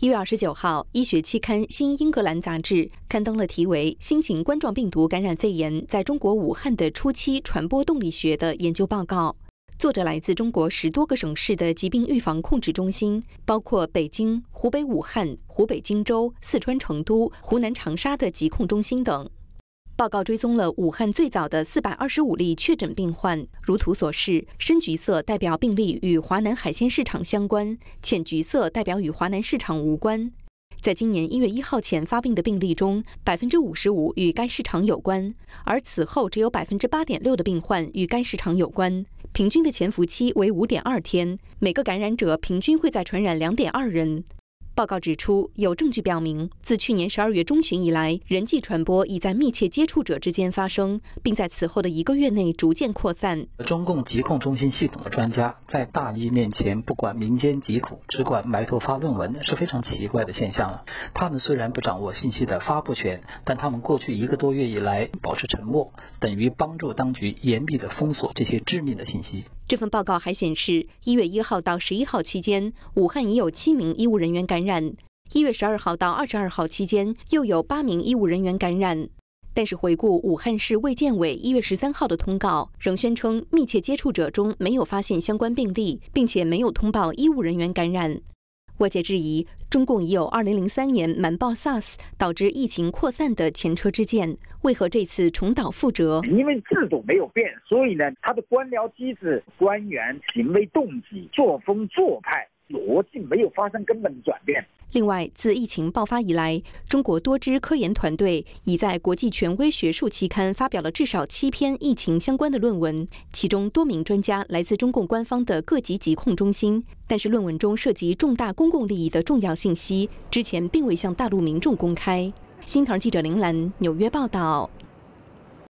一月二十九号，《医学期刊新英格兰杂志》刊登了题为《新型冠状病毒感染肺炎在中国武汉的初期传播动力学》的研究报告。作者来自中国十多个省市的疾病预防控制中心，包括北京、湖北武汉、湖北荆州、四川成都、湖南长沙的疾控中心等。报告追踪了武汉最早的四百二十五例确诊病例。如图所示，深橘色代表病例与华南海鲜市场相关，浅橘色代表与华南市场无关。在今年一月一号前发病的病例中，百分之五十五与该市场有关，而此后只有百分之八点六的病患与该市场有关。平均的潜伏期为五点二天，每个感染者平均会在传染两点二人。报告指出，有证据表明，自去年十二月中旬以来，人际传播已在密切接触者之间发生，并在此后的一个月内逐渐扩散。中共疾控中心系统的专家在大疫面前不管民间疾苦，只管埋头发论文，是非常奇怪的现象了。他们虽然不掌握信息的发布权，但他们过去一个多月以来保持沉默，等于帮助当局严密的封锁这些致命的信息。这份报告还显示，一月一号到十一号期间，武汉已有七名医务人员感染；一月十二号到二十二号期间，又有八名医务人员感染。但是，回顾武汉市卫健委一月十三号的通告，仍宣称密切接触者中没有发现相关病例，并且没有通报医务人员感染。外界质疑，中共已有2003年瞒报 SARS 导致疫情扩散的前车之鉴，为何这次重蹈覆辙？因为制度没有变，所以呢，他的官僚机制、官员行为动机、作风作派、逻辑没有发生根本转变。另外，自疫情爆发以来，中国多支科研团队已在国际权威学术期刊发表了至少七篇疫情相关的论文，其中多名专家来自中共官方的各级疾控中心。但是，论文中涉及重大公共利益的重要信息，之前并未向大陆民众公开。新唐记者林兰，纽约报道。